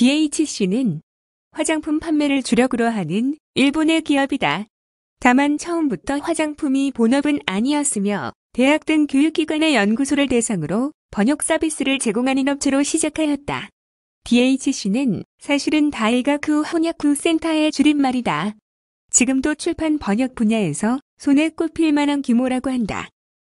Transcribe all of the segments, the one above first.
DHC는 화장품 판매를 주력으로 하는 일본의 기업이다. 다만 처음부터 화장품이 본업은 아니었으며 대학 등 교육기관의 연구소를 대상으로 번역 서비스를 제공하는 업체로 시작하였다. DHC는 사실은 다이가쿠 그 혼약쿠 그 센터의 줄임말이다. 지금도 출판 번역 분야에서 손에 꼽힐 만한 규모라고 한다.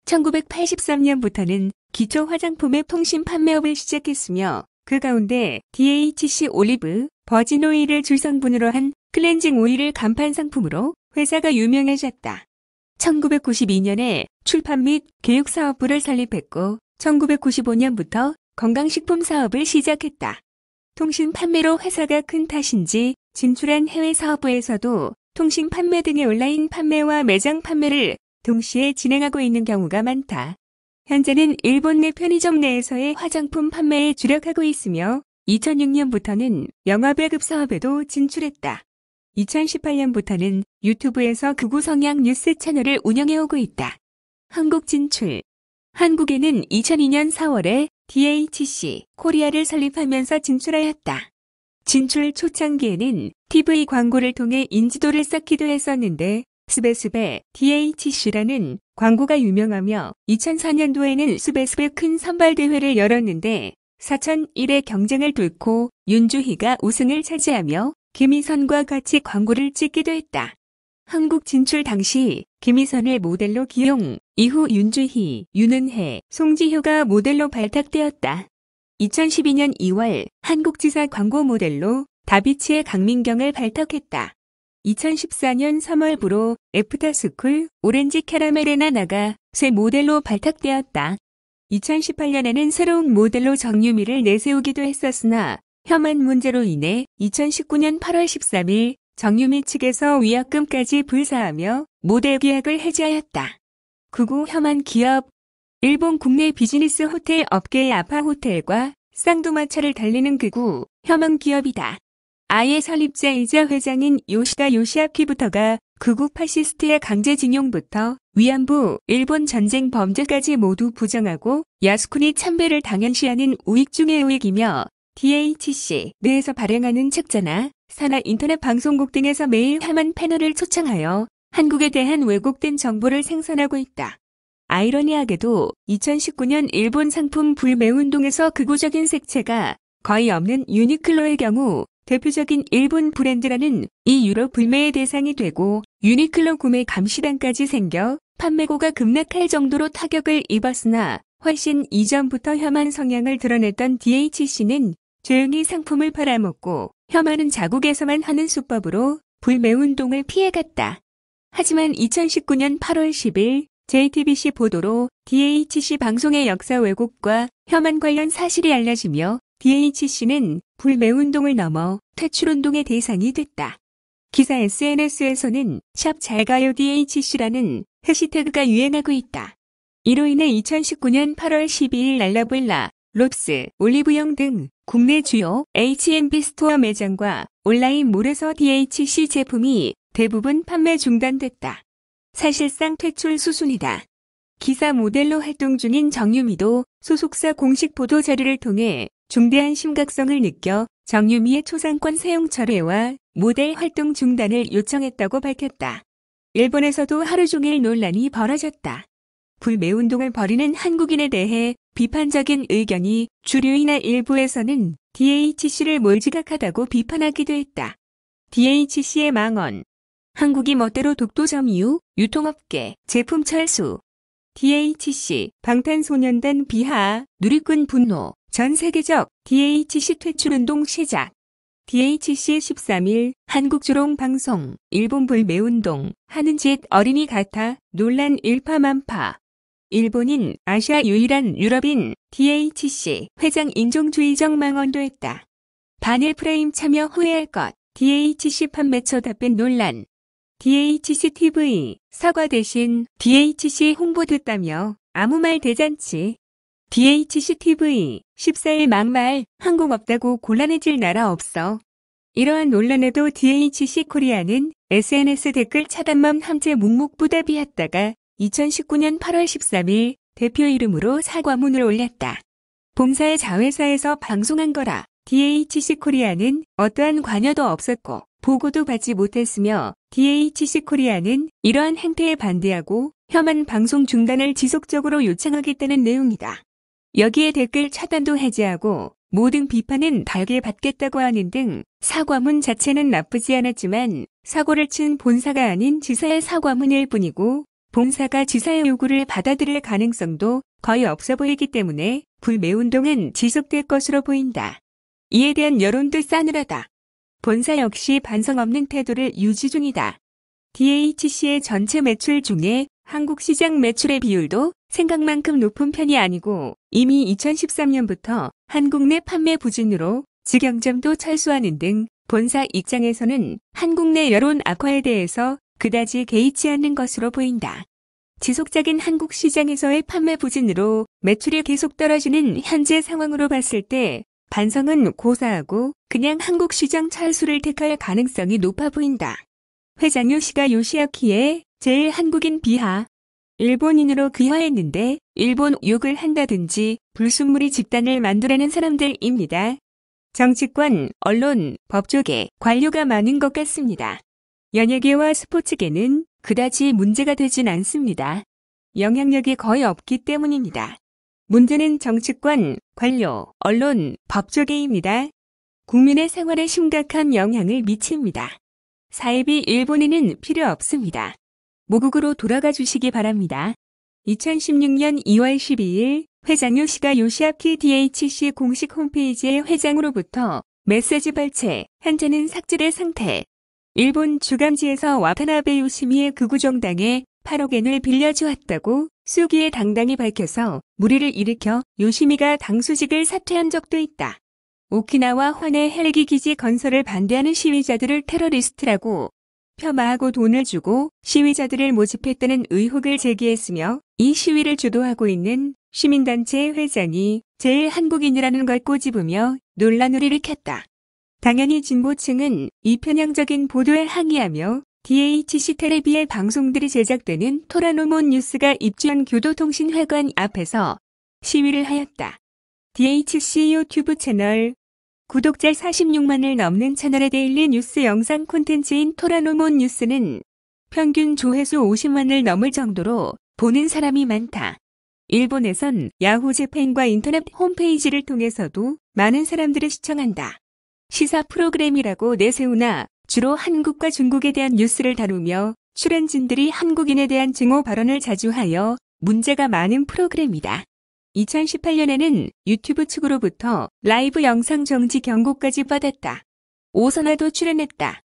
1983년부터는 기초 화장품의 통신 판매업을 시작했으며 그 가운데 DHC 올리브, 버진 오일을 주성분으로 한 클렌징 오일을 간판 상품으로 회사가 유명해졌다. 1992년에 출판 및 교육 사업부를 설립했고 1995년부터 건강식품 사업을 시작했다. 통신 판매로 회사가 큰 탓인지 진출한 해외 사업부에서도 통신 판매 등의 온라인 판매와 매장 판매를 동시에 진행하고 있는 경우가 많다. 현재는 일본 내 편의점 내에서의 화장품 판매에 주력하고 있으며 2006년부터는 영화 배급 사업에도 진출했다. 2018년부터는 유튜브에서 극우 성향 뉴스 채널을 운영해오고 있다. 한국 진출 한국에는 2002년 4월에 DHC 코리아를 설립하면서 진출하였다. 진출 초창기에는 TV 광고를 통해 인지도를 쌓기도 했었는데 스베스베 DHC라는 광고가 유명하며 2004년도에는 수배수배 큰 선발대회를 열었는데 4,001의 경쟁을 뚫고 윤주희가 우승을 차지하며 김희선과 같이 광고를 찍기도 했다. 한국 진출 당시 김희선을 모델로 기용, 이후 윤주희, 윤은혜, 송지효가 모델로 발탁되었다. 2012년 2월 한국지사 광고 모델로 다비치의 강민경을 발탁했다. 2014년 3월부로 애프터스쿨 오렌지 캐러멜에나나가 새 모델로 발탁되었다. 2018년에는 새로운 모델로 정유미를 내세우기도 했었으나 혐한 문제로 인해 2019년 8월 13일 정유미 측에서 위약금까지 불사하며 모델 계약을 해지하였다. 구구 혐한 기업 일본 국내 비즈니스 호텔 업계의 아파 호텔과 쌍두마차를 달리는 그구 혐한 기업이다. 아예 설립자이자 회장인 요시다 요시아키부터가 극우 파시스트의 강제징용부터 위안부, 일본 전쟁 범죄까지 모두 부정하고 야스쿠니 참배를 당연시하는 우익 중의 우익이며 DHC 내에서 발행하는 책자나 산하 인터넷 방송국 등에서 매일 하만 패널을 초청하여 한국에 대한 왜곡된 정보를 생산하고 있다. 아이러니하게도 2019년 일본 상품 불매운동에서 극우적인 색채가 거의 없는 유니클로의 경우 대표적인 일본 브랜드라는 이 유럽 불매의 대상이 되고 유니클로 구매 감시단까지 생겨 판매고가 급락할 정도로 타격을 입었으나 훨씬 이전부터 혐한 성향을 드러냈던 DHC는 조용히 상품을 팔아먹고 혐한은 자국에서만 하는 수법으로 불매운동을 피해갔다. 하지만 2019년 8월 10일 JTBC 보도로 DHC 방송의 역사 왜곡과 혐한 관련 사실이 알려지며 d h c 는 불매운동을 넘어 퇴출운동의 대상이 됐다. 기사 SNS에서는 샵 잘가요 DHC라는 해시태그가 유행하고 있다. 이로 인해 2019년 8월 12일 날라블라, 롭스, 올리브영 등 국내 주요 H&B 스토어 매장과 온라인몰에서 DHC 제품이 대부분 판매 중단됐다. 사실상 퇴출 수순이다. 기사 모델로 활동 중인 정유미도 소속사 공식 보도자료를 통해 중대한 심각성을 느껴 정유미의 초상권 사용 철회와 모델 활동 중단을 요청했다고 밝혔다. 일본에서도 하루 종일 논란이 벌어졌다. 불매 운동을 벌이는 한국인에 대해 비판적인 의견이 주류이나 일부에서는 DHC를 몰지각하다고 비판하기도 했다. DHC의 망언. 한국이 멋대로 독도점 이후 유통업계, 제품 철수. DHC, 방탄소년단 비하, 누리꾼 분노. 전 세계적 DHC 퇴출운동 시작. DHC 13일 한국조롱방송 일본 불매운동 하는 짓 어린이 같아 논란 일파만파. 일본인 아시아 유일한 유럽인 DHC 회장 인종주의 적망언도 했다. 반일 프레임 참여 후회할 것 DHC 판매처 답변 논란. DHC TV 사과 대신 DHC 홍보 듣다며 아무 말 대잔치 DHCTV 14일 막말 한국 없다고 곤란해질 나라 없어. 이러한 논란에도 DHC 코리아는 SNS 댓글 차단만 함께 묵묵부답이었다가 2019년 8월 13일 대표 이름으로 사과문을 올렸다. 본사의 자회사에서 방송한 거라 DHC 코리아는 어떠한 관여도 없었고 보고도 받지 못했으며 DHC 코리아는 이러한 행태에 반대하고 혐한 방송 중단을 지속적으로 요청하겠다는 내용이다. 여기에 댓글 차단도 해제하고 모든 비판은 달게 받겠다고 하는 등 사과문 자체는 나쁘지 않았지만 사고를 친 본사가 아닌 지사의 사과문일 뿐이고 본사가 지사의 요구를 받아들일 가능성도 거의 없어 보이기 때문에 불매운동은 지속될 것으로 보인다. 이에 대한 여론도 싸늘하다. 본사 역시 반성 없는 태도를 유지 중이다. DHC의 전체 매출 중에 한국 시장 매출의 비율도 생각만큼 높은 편이 아니고 이미 2013년부터 한국 내 판매 부진으로 직영점도 철수하는 등 본사 입장에서는 한국 내 여론 악화에 대해서 그다지 개의치 않는 것으로 보인다. 지속적인 한국 시장에서의 판매 부진으로 매출이 계속 떨어지는 현재 상황으로 봤을 때 반성은 고사하고 그냥 한국 시장 철수를 택할 가능성이 높아 보인다. 회장요시가 요시아키의 제일 한국인 비하 일본인으로 귀화했는데 일본 욕을 한다든지 불순물이 집단을 만들어낸 사람들입니다. 정치권, 언론, 법조계, 관료가 많은 것 같습니다. 연예계와 스포츠계는 그다지 문제가 되진 않습니다. 영향력이 거의 없기 때문입니다. 문제는 정치권, 관료, 언론, 법조계입니다. 국민의 생활에 심각한 영향을 미칩니다. 사입비 일본인은 필요 없습니다. 모국으로 돌아가 주시기 바랍니다. 2016년 2월 12일 회장요 시가 요시아키 DHC 공식 홈페이지의 회장으로부터 메시지 발췌, 현재는 삭제된 상태. 일본 주감지에서 와타나베 요시미의 극우정당에 8억 엔을 빌려주었다고 수기에 당당히 밝혀서 무리를 일으켜 요시미가 당수직을 사퇴한 적도 있다. 오키나와 환해 헬기 기지 건설을 반대하는 시위자들을 테러리스트라고 폄하하고 돈을 주고 시위자들을 모집했다는 의혹을 제기했으며 이 시위를 주도하고 있는 시민단체 회장이 제일 한국인이라는 걸 꼬집으며 논란을일으 켰다. 당연히 진보층은 이 편향적인 보도에 항의하며 DHC 테레비의 방송들이 제작되는 토라노몬 뉴스가 입주한 교도통신회관 앞에서 시위를 하였다. DHC 유튜브 채널 구독자 46만을 넘는 채널의 데일리 뉴스 영상 콘텐츠인 토라노몬 뉴스는 평균 조회수 50만을 넘을 정도로 보는 사람이 많다. 일본에선 야후 재팬과 인터넷 홈페이지를 통해서도 많은 사람들을 시청한다. 시사 프로그램이라고 내세우나 주로 한국과 중국에 대한 뉴스를 다루며 출연진들이 한국인에 대한 증오 발언을 자주 하여 문제가 많은 프로그램이다. 2018년에는 유튜브 측으로부터 라이브 영상 정지 경고까지 받았다. 오선화도 출연했다.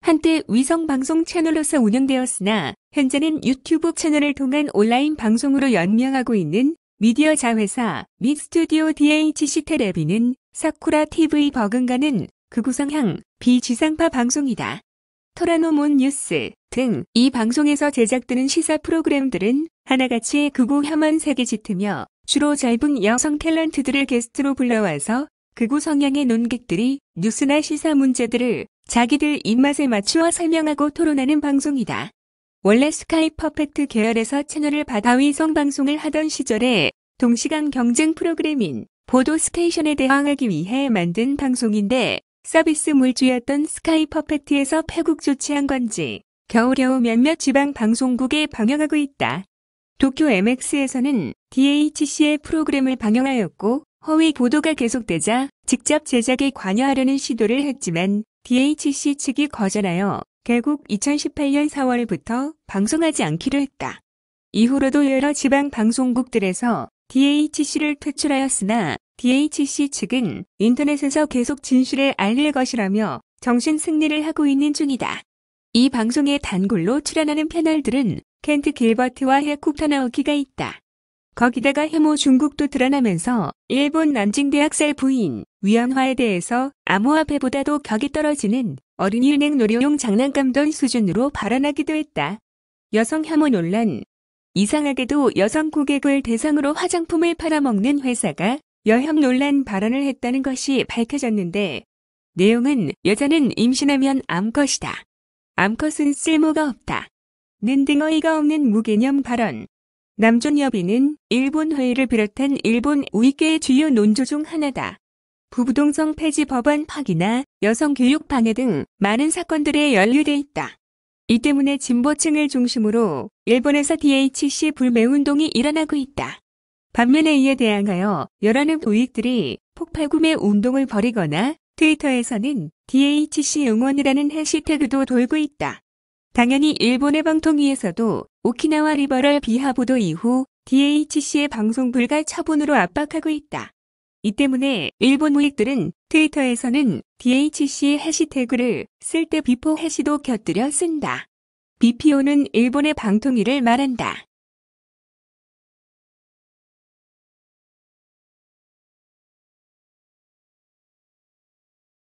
한때 위성방송 채널로서 운영되었으나 현재는 유튜브 채널을 통한 온라인 방송으로 연명하고 있는 미디어 자회사 믹 스튜디오 DHC 텔레비는 사쿠라 TV 버금가는 극우성향 비지상파 방송이다. 토라노몬 뉴스 등 이 방송에서 제작되는 시사 프로그램들은 하나같이 극우 혐한 색이 짙으며 주로 짧은 여성 탤런트들을 게스트로 불러와서 극우 성향의 논객들이 뉴스나 시사 문제들을 자기들 입맛에 맞추어 설명하고 토론하는 방송이다. 원래 스카이 퍼펙트 계열에서 채널을 받아위 성방송을 하던 시절에 동시간 경쟁 프로그램인 보도 스테이션에 대항하기 위해 만든 방송인데 서비스 물주였던 스카이 퍼펙트에서 폐국 조치한 건지 겨우겨우 몇몇 지방 방송국에 방영하고 있다. 도쿄 MX에서는 DHC의 프로그램을 방영하였고 허위 보도가 계속되자 직접 제작에 관여하려는 시도를 했지만 DHC 측이 거절하여 결국 2018년 4월부터 방송하지 않기로 했다. 이후로도 여러 지방 방송국들에서 DHC를 퇴출하였으나 DHC 측은 인터넷에서 계속 진실을 알릴 것이라며 정신 승리를 하고 있는 중이다. 이 방송의 단골로 출연하는 패널들은 켄트 길버트와 해쿠타나오키가 있다. 거기다가 해모 중국도 드러나면서 일본 남진대학살 부인 위안화에 대해서 암호화폐보다도 격이 떨어지는 어린이은행 놀이용 장난감던 수준으로 발언하기도 했다. 여성 혐오 논란 이상하게도 여성 고객을 대상으로 화장품을 팔아먹는 회사가 여혐 논란 발언을 했다는 것이 밝혀졌는데 내용은 여자는 임신하면 암컷이다. 암컷은 쓸모가 없다. 는등 어이가 없는 무개념 발언. 남존여비는 일본 회의를 비롯한 일본 우익계의 주요 논조 중 하나다. 부부동성 폐지 법안 파기나 여성 교육 방해 등 많은 사건들에 연루돼 있다. 이 때문에 진보층을 중심으로 일본에서 DHC 불매운동이 일어나고 있다. 반면에 이에 대항하여 여러 우익들이 폭발구매 운동을 벌이거나 트위터에서는 DHC 응원이라는 해시태그도 돌고 있다. 당연히 일본의 방통위에서도 오키나와 리버럴 비하 보도 이후 DHC의 방송 불가 처분으로 압박하고 있다. 이 때문에 일본 우익들은 트위터에서는 DHC의 해시태그를 쓸 때 비포 해시도 곁들여 쓴다. BPO는 일본의 방통위를 말한다.